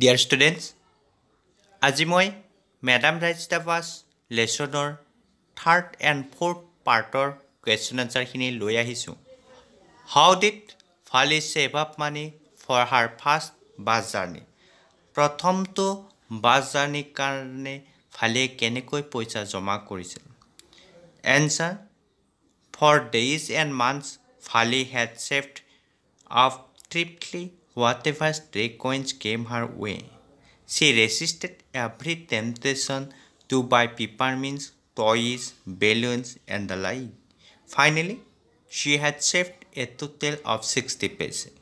Dear students আজি মই madam bus লেচনৰ থাৰ্ড এণ্ড ফ'ৰ্থ পাৰ্টৰ কুৱেশ্যন আনচাৰখিনি লৈ আহিছোঁ how did Valli save up money for her first bus journey প্ৰথমটো বাছ জাৰ্ণিৰ কাৰণে ফালিয়ে কেনেকৈ পইচা জমা কৰিছিল answer for days and months Valli had saved up ট্ৰিপলি whatever stray coins came her way. She resisted every temptation to buy peppermints, toys, balloons, and the like. Finally, she had saved a total of 60 pesos.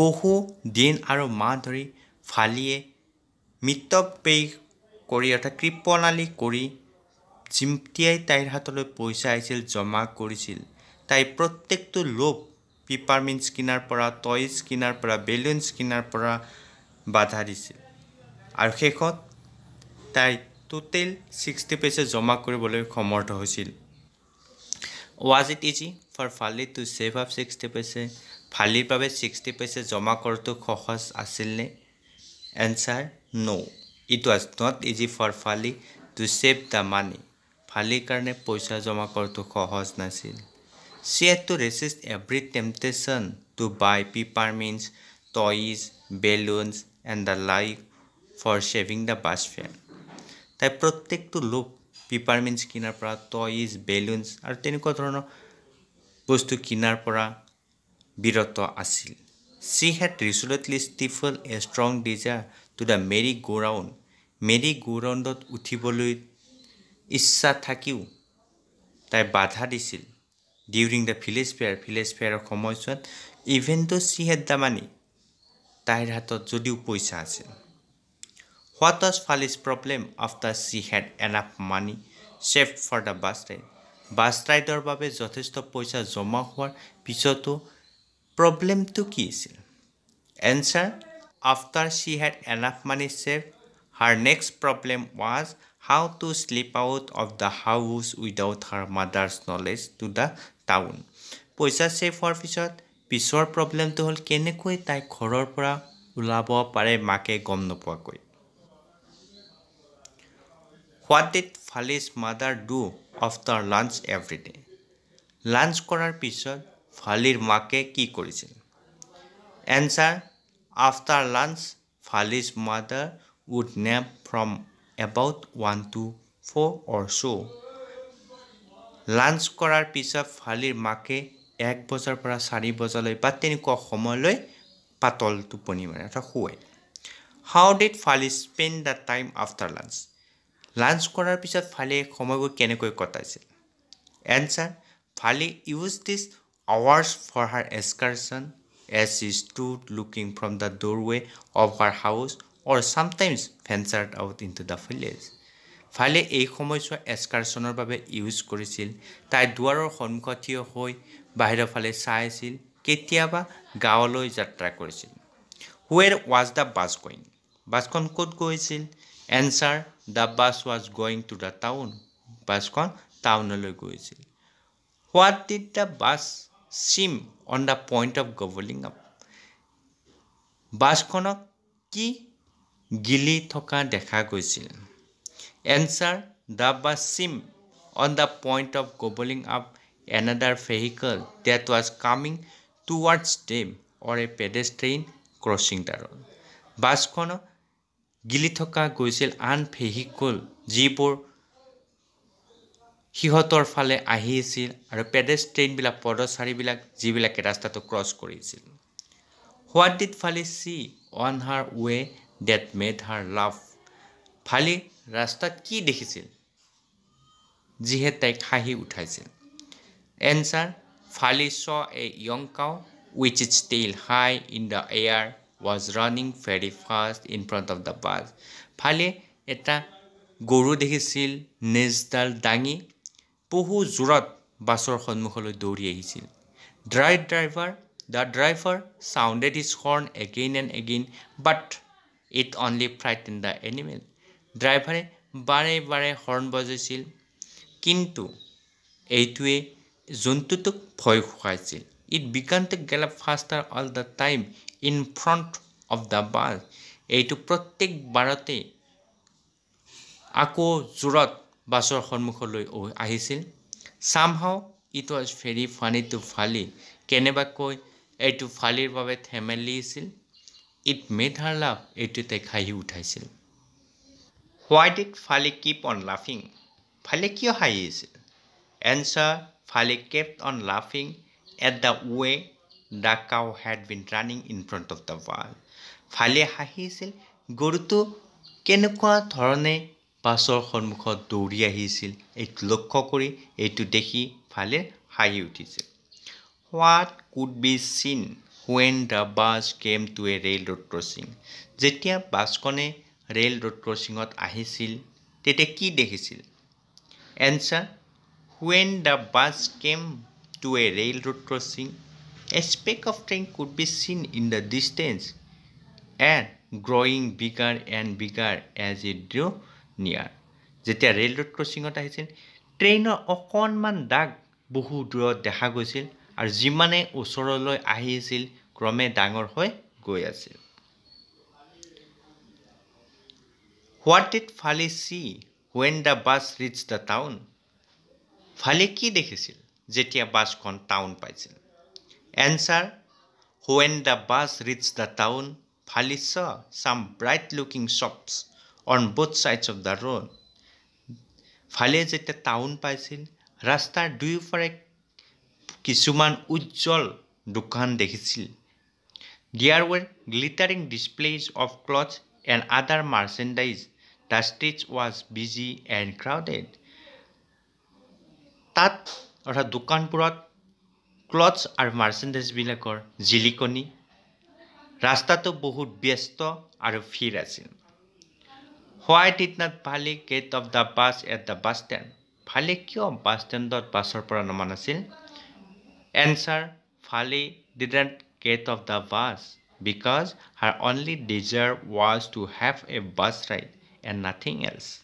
বহু দিন আৰু মাহ ধৰি ফালিয়ে মিত্ৰপেয়ী কৰি অৰ্থাৎ কৃপণালী কৰি জিমটিয়াই তাইৰ হাতলৈ পইচা আহিছিল জমা কৰিছিল তাই প্ৰত্যেকটো লোভ পিপাৰমিন স্কিনাৰ পৰা টয় স্কিনাৰ পৰা বেলুন স্কিনাৰ পৰা বাধা দিছিল আৰু শেষত তাই টোটেল ছিক্সটি পেজে জমা কৰিবলৈ সমৰ্থ হৈছিল was it easy for Valli to save up sixty paise ফালিৰ বাবে ছিক্সটি পেজে জমা কৰাটো সহজ আছিলনে answer no' it was not easy for Valli to save the money ফালিৰ কাৰণে পইচা জমা কৰাটো সহজ নাছিল She had to resist every temptation to buy peppermints, toys, balloons, and the like for saving the bus fare. তাই প্ৰত্যেকটো লোক পিপাৰমেণ্টছ কিনাৰ পৰা টয়জ বেলুনছ আৰু তেনেকুৱা ধৰণৰ বস্তু কিনাৰ পৰা বিৰত আছিল she had resolutely stifle a strong desire to the merry go round merry গ'ৰাউণ্ডত উঠিবলৈ ইচ্ছা থাকিও তাই বাধা দিছিল during the village fair village ফেয়াৰৰ সময়ছোৱাত even though she had the money তাইৰ হাতত যদিও পইচা আছিল what was Valli is problem after she had enough money saved for the bus ride bus ৰাইডৰ বাবে যথেষ্ট পইচা জমা হোৱাৰ পিছতো প্ৰব্লেমটো কি আছিল answer after she had enough money saved her next problem was how to slip out of the house without her mother's knowledge to the town. পইচা ছেভ হোৱাৰ পিছত পিছৰ প্ৰব্লেমটো হ'ল কেনেকৈ তাই ঘৰৰ পৰা ওলাব পাৰে মাকে গম নোপোৱাকৈ what did Valli's mother do after lunch everyday lunch কৰাৰ পিছত ফালিৰ মাকে কি কৰিছিল answer after lunch Valli's mother would nap from about one to four or so' lunch কৰাৰ পিছত ফালিৰ মাকে এক বজাৰ পৰা চাৰি বজালৈ বা তেনেকুৱা সময়লৈ পাতল টোপনি মানে অৰ্থাৎ শুৱে how did Valli spend the time after lunch lunch কৰাৰ পিছত ফালিয়ে সময়বোৰ কেনেকৈ কটাইছিল answer Valli use this hours for her excursion as is to looking from the doorway of her house or sometimes ventured out into the village ফাইলে এই সময়ছোৱা এস্কাৰচনৰ বাবে ইউজ কৰিছিল তাই দুৱাৰৰ সন্মুখত থিয় হৈ বাহিৰৰ ফালে চাই আছিল কেতিয়াবা গাঁৱলৈ যাত্ৰা কৰিছিল where was the bus going বাছখন ক'ত গৈছিল answer the bus was going to the town বাছখন টাউনলৈ গৈছিল what did the bus seem on the point of gobbling up বাছখনক কি গিলি থকা দেখা গৈছিল answer the bus seem on the point of gobbling up another vehicle that was coming towards them or a pedestrian crossing crossing road. বাছখনত গিলি থকা গৈছিল আন ভেহিকল যিবোৰ সিহঁতৰ ফালে আহি আছিল আৰু পেডেষ্ট্ৰেইনবিলাক পদচাৰীবিলাক যিবিলাকে ৰাস্তাটো ক্ৰছ কৰিছিল what did Valli see on her way that made her laugh Valli ৰাস্তাত কি দেখিছিল যিহে তাইক হাঁহি উঠাইছিল answer Valli saw a young cow which is still high in the air was running very fast in front of the bus Valli এটা গৰু দেখিছিল নেজডাল দাঙি বহু জোৰত বাছৰ সন্মুখলৈ দৌৰি আহিছিল ড্ৰাই driver the driver sounded is horn again and again but it only fright in the animal ড্ৰাইভাৰে বাৰে বাৰে হৰ্ণ বজাইছিল কিন্তু এইটোৱে জন্তুটোক ভয় খুৱাইছিল it began to gallop faster all the time in front of the bus এইটো প্ৰত্যেক বাৰতে আকৌ জোৰত বাছৰ সন্মুখলৈ আহিছিল somehow it was very funny to Valli কেনেবাকৈ এইটো ফালিৰ বাবে থেমেলিছিল ইট মেড হাৰ লাভ এইটো এইটোতে হাঁহি উঠাইছিল why did Valli keep on লাফিং ফালে কিয় হাঁহি হাঁহিছিল এনচাৰ ফালে কেপ অন লাফিং at the way the cow had been running in front of the world ফালে হাঁহিছিল গৰুটো কেনেকুৱা ধৰণে বাছৰ সন্মুখত দৌৰি আহিছিল এইটো লক্ষ্য কৰি এইটো দেখি ফালে হাঁহি উঠিছিল what could be seen when the bus came to a rail road crossing যেতিয়া বাছখনে ৰেল ৰোড ক্ৰছিঙত আহিছিল তেতিয়া কি দেখিছিল answer when the bus came to a rail road crossing speck of train could be seen in the distance and growing bigger and bigger as it drew near যেতিয়া rail road ক্ৰছিঙত আহিছিল ট্ৰেইনৰ অকণমান দাগ বহু দূৰত দেখা গৈছিল আৰু যিমানে ওচৰলৈ আহিছিল ক্ৰমে ডাঙৰ হৈ গৈ আছিল what did Valli see when the bus reach the town ফালি কি দেখিছিল যেতিয়া বাছখন টাউন পাইছিল answer when the bus reach the town Valli saw some bright looking shops on both sides of the road ফালে যেতিয়া টাউন পাইছিল ৰাস্তাৰ দুয়োফাৰে কিছুমান উজ্জ্বল দোকান দেখিছিল there were glittering displays of cloth and other merchandise the street was busy and crowded তাত অৰ্থাৎ দোকানবোৰত clothes আৰু মাৰ্চেণ্ডাইজবিলাকৰ জিলিকনি ৰাস্তাটো বহুত ব্যস্ত আৰু ভিৰ আছিল হোৱাই did not Valli get off the bus at the bus stand ভালে কিয় বাছ ষ্টেণ্ডত বাছৰ পৰা নমা নাছিল answer Fali didn't get off the bus because her only desire was to have a bus ride and nothing else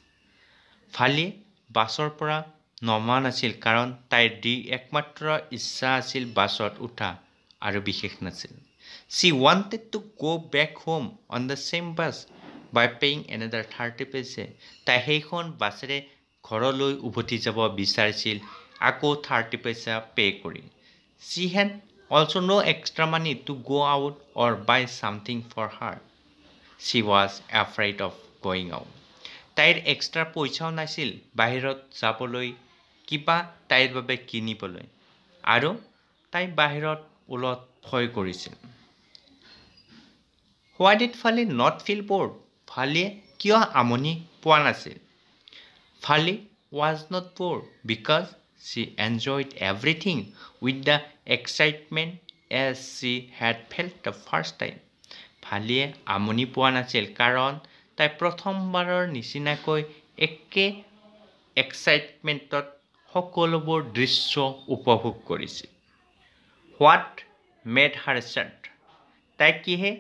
Fali basor pura noman asil karon tai di ekmatra issa asil basot utha aru bishesh nasil she wanted to go back home on the same bus by paying another 30 paise tai heikhon basere ঘৰলৈ উভতি যাব বিচাৰিছিল আকৌ thirty পইচা pay' কৰি she had also no extra money to go out or buy something for her she was afraid of going out তাইৰ extra পইচাও নাছিল বাহিৰত যাবলৈ কিবা তাইৰ বাবে কিনিবলৈ আৰু তাই বাহিৰত ওলত ভয় কৰিছিল হোৱাই ডিট ফালি নট ফিল বৰ্ড ফালিয়ে কিয় আমনি পোৱা নাছিল Valli was not bored because she enjoyed everything with the excitement as she had felt the first time. ভালিয়ে আমনি পোৱা নাছিল কাৰণ তাই প্ৰথমবাৰৰ নিচিনাকৈ একে এক্সাইটমেণ্টত সকলোবোৰ দৃশ্য উপভোগ কৰিছিল হোৱাট মেড হাৰ চাৰ্ট তাই কিহে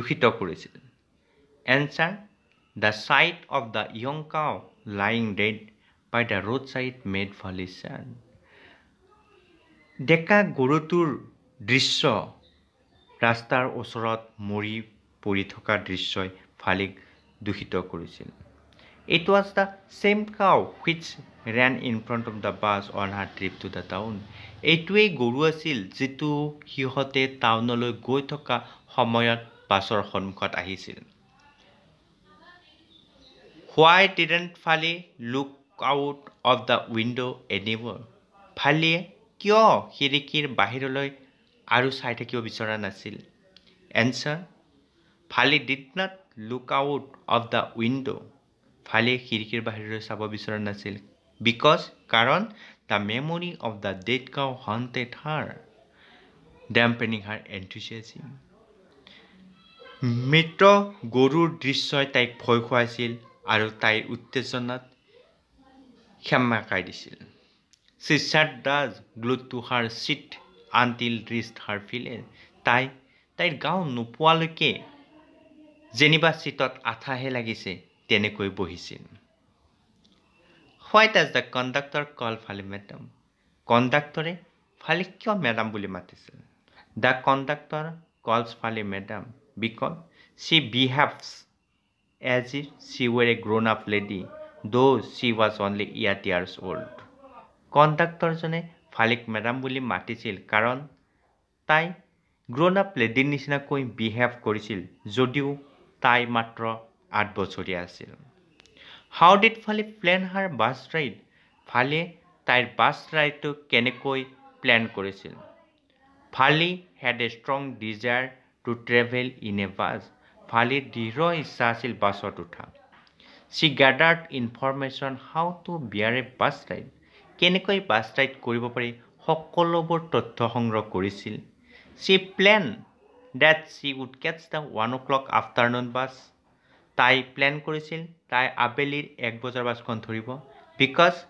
দূষিত কৰিছিল answer the sight of the young cow lying dead by the road side made ভলিউশ্যন ডেকা গৰুটোৰ দৃশ্য ৰাস্তাৰ ওচৰত মৰি পৰি থকা দৃশ্যই ফালিক দূষিত কৰিছিল it was the same cow which ran in front of the bus on her trip to the town এইটোৱেই গৰু আছিল যিটো সিহঁতে টাউনলৈ গৈ থকা সময়ত বাছৰ সন্মুখত আহিছিল why didn't Valli look out of the window' anymore ফালিয়ে কিয় খিৰিকীৰ বাহিৰলৈ আৰু চাই থাকিব বিচৰা নাছিল answer Valli did not look out of the window' ফালিয়ে খিৰিকীৰ বাহিৰলৈ চাব বিচৰা নাছিল বিকজ কাৰণ the memory of the dead cow haunted her dampening her enthusiasm মৃত গৰুৰ দৃশ্যই তাইক ভয় খুৱাইছিল আৰু তাইৰ উত্তেজনাত ক্ষমা কাই দিছিল শিষ্যাৰ দাস glued to her seat until ড্ৰিষ্ট হাৰ ফিলে তাই তাইৰ গাঁও নোপোৱালৈকে যেনিবা চিটত আঠাহে লাগিছে তেনেকৈ বহিছিল হোৱাইট does the conductor call Valli madam কণ্ডাক্টৰে ফালি কিয় মেডাম বুলি মাতিছিল the conductor calls Valli madam because she behaves as if she were a grown up lady though' she was only year years old কণ্ডাক্টৰজনে ফালিক মেডাম বুলি মাতিছিল কাৰণ তাই গ্ৰ'ন আপ লেডিৰ নিচিনাকৈ বিহেভ কৰিছিল যদিও তাই মাত্ৰ আঠ বছৰীয়া আছিল how did Valli plan her bus ride ফালিয়ে তাইৰ বাছ ৰাইডটো কেনেকৈ প্লেন কৰিছিল Valli had a strong desire to travel in a bus ফালিৰ দৃঢ় ইচ্ছা আছিল বাছত উঠা She gathered information how to bear a bus ride. কেনেকৈ বাছ ৰাইড কৰিব পাৰি সকলোবোৰ তথ্য সংগ্ৰহ কৰিছিল she plan that she would catch the one o'clock afternoon bus তাই প্লেন কৰিছিল তাই আবেলিৰ এক বজাৰ বাছখন ধৰিব because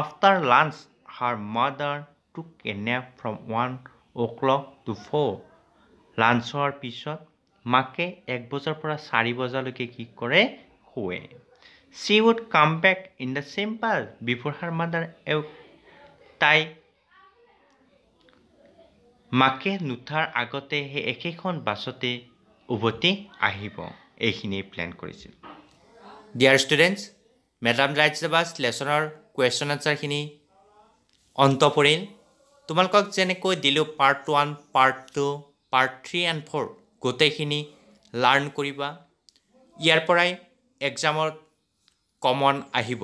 after lunch her mother took a nap from one o'clock to four লাঞ্চৰ পিছত মাকে এক বজাৰ পৰা চাৰি বজালৈকে কি কৰে শুৱে she would come back in the same par before her mother এ তাই মাকে নুঠাৰ আগতে সেই একেখন বাছতে উভতি আহিব এইখিনি প্লেন কৰিছিল ডিয়াৰ ষ্টুডেণ্টছ মেডাম ৰাইজাবাজ লেচনৰ কুৱেশ্যন আনচাৰখিনি অন্ত পৰিল তোমালোকক যেনেকৈ দিলোঁ part one part two part three and four গোটেইখিনি লাৰ্ণ কৰিবা ইয়াৰ পৰাই এক্সামত কমন আহিব